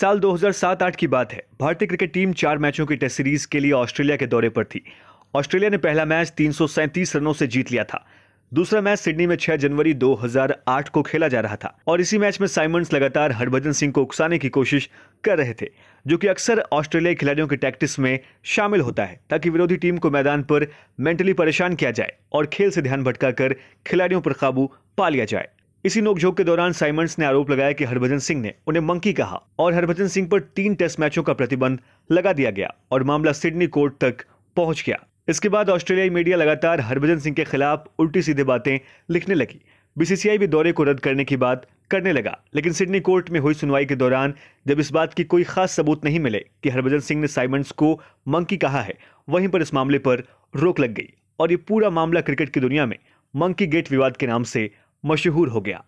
साल 2007-8 की बात है भारतीय क्रिकेट टीम चार मैचों की टेस्ट सीरीज के लिए ऑस्ट्रेलिया के दौरे पर थी ऑस्ट्रेलिया ने पहला मैच तीन रनों से जीत लिया था दूसरा मैच सिडनी में 6 जनवरी 2008 को खेला जा रहा था और इसी मैच में साइमंड्स लगातार हरभजन सिंह को उकसाने की कोशिश कर रहे थे जो कि अक्सर ऑस्ट्रेलियाई खिलाड़ियों के टैक्टिस में शामिल होता है ताकि विरोधी टीम को मैदान पर मेंटली परेशान किया जाए और खेल से ध्यान भटकाकर खिलाड़ियों पर काबू पा लिया जाए इसी नोकझोंक के दौरान साइमंड्स ने आरोप लगाया कि हरभजन सिंह ने उन्हें मंकी कहा और हरभजन सिंह पर तीन टेस्ट मैचों का प्रतिबंध लगा दिया गया और मामला सिडनी कोर्ट तक पहुंच गया इसके बाद ऑस्ट्रेलियाई मीडिया लगातार हरभजन सिंह के खिलाफ उल्टी सीधे बातें लिखने लगी बीसीसीआई भी दौरे को रद्द करने की बात करने लगा लेकिन सिडनी कोर्ट में हुई सुनवाई के दौरान जब इस बात की कोई खास सबूत नहीं मिले कि हरभजन सिंह ने साइमंड्स को मंकी कहा है वहीं पर इस मामले पर रोक लग गई और ये पूरा मामला क्रिकेट की दुनिया में मंकी गेट विवाद के नाम से मशहूर हो गया